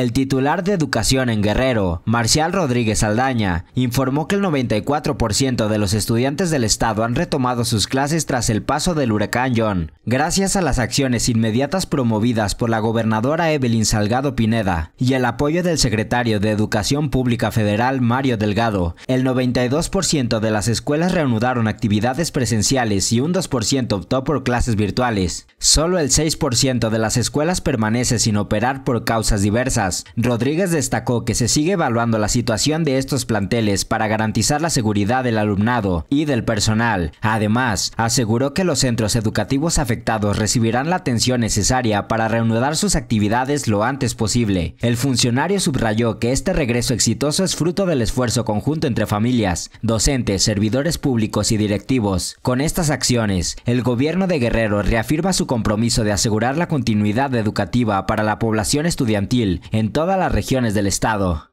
El titular de Educación en Guerrero, Marcial Rodríguez Aldaña, informó que el 94% de los estudiantes del estado han retomado sus clases tras el paso del huracán John, gracias a las acciones inmediatas promovidas por la gobernadora Evelyn Salgado Pineda y el apoyo del secretario de Educación Pública Federal Mario Delgado. El 92% de las escuelas reanudaron actividades presenciales y un 2% optó por clases virtuales. Solo el 6% de las escuelas permanece sin operar por causas diversas Rodríguez destacó que se sigue evaluando la situación de estos planteles para garantizar la seguridad del alumnado y del personal. Además, aseguró que los centros educativos afectados recibirán la atención necesaria para reanudar sus actividades lo antes posible. El funcionario subrayó que este regreso exitoso es fruto del esfuerzo conjunto entre familias, docentes, servidores públicos y directivos. Con estas acciones, el gobierno de Guerrero reafirma su compromiso de asegurar la continuidad educativa para la población estudiantil en todas las regiones del estado.